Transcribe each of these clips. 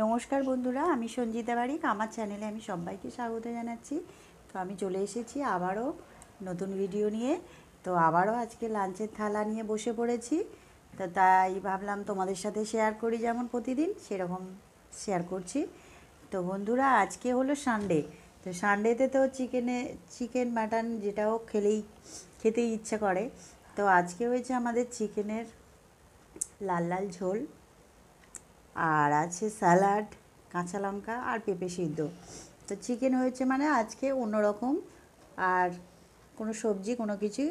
নমস্কার বন্ধুরা আমি সঞ্জিতা বারিক আমার চ্যানেলে আমি সবাইকে স্বাগত জানাচ্ছি তো আমি চলে এসেছি আবারও নতুন ভিডিও নিয়ে তো আবারও আজকে লাঞ্চের থালা নিয়ে বসে পড়েছি তো তাই ভাবলাম তোমাদের সাথে শেয়ার করি যেমন প্রতিদিন সেরকম শেয়ার করছি তো বন্ধুরা আজকে হলো সানডে তো সানডেতে তো চিকেনে চিকেন মাটন যেটাও খেলেই খেতেই ইচ্ছা করে তো আজকে হয়েছে আমাদের চিকেনের লাল লাল ঝোল আর আছে স্যালাড কাঁচা লঙ্কা আর পেঁপে সিদ্ধ তো চিকেন হয়েছে মানে আজকে অন্যরকম আর কোনো সবজি কোনো কিছু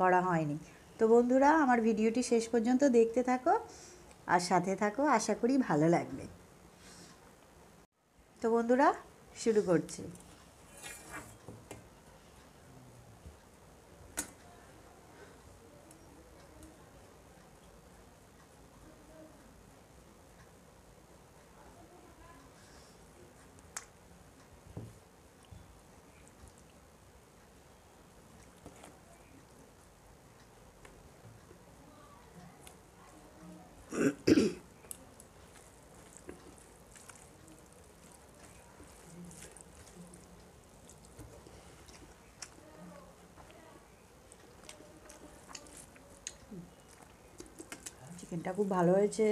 করা হয়নি তো বন্ধুরা আমার ভিডিওটি শেষ পর্যন্ত দেখতে থাকো আর সাথে থাকো আশা করি ভালো লাগবে তো বন্ধুরা শুরু করছি চিকেনটা খুব ভালো হয়েছে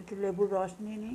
একটু লেবুর রস নিয়ে নিই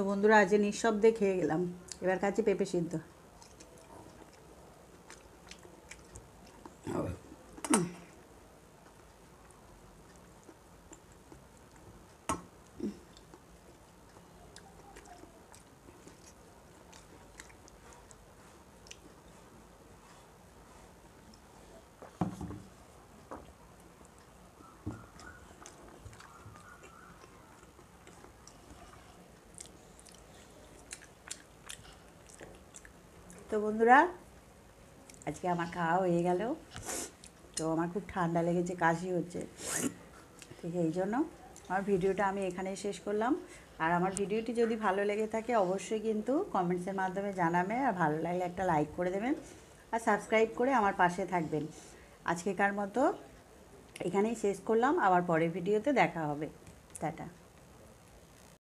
তো বন্ধুরা আজ নিঃশব্দে খেয়ে গেলাম এবার কাছে পেঁপে সিদ্ধ তো বন্ধুরা আজকে আমার খাওয়া হয়ে গেল তো আমার খুব ঠান্ডা লেগেছে কাশি হচ্ছে ঠিক এই জন্য আমার ভিডিওটা আমি এখানেই শেষ করলাম আর আমার ভিডিওটি যদি ভালো লেগে থাকে অবশ্যই কিন্তু কমেন্টসের মাধ্যমে জানাবে আর ভালো লাগলে একটা লাইক করে দেবেন আর সাবস্ক্রাইব করে আমার পাশে থাকবেন আজকেকার মতো এখানেই শেষ করলাম আবার পরের ভিডিওতে দেখা হবে টাটা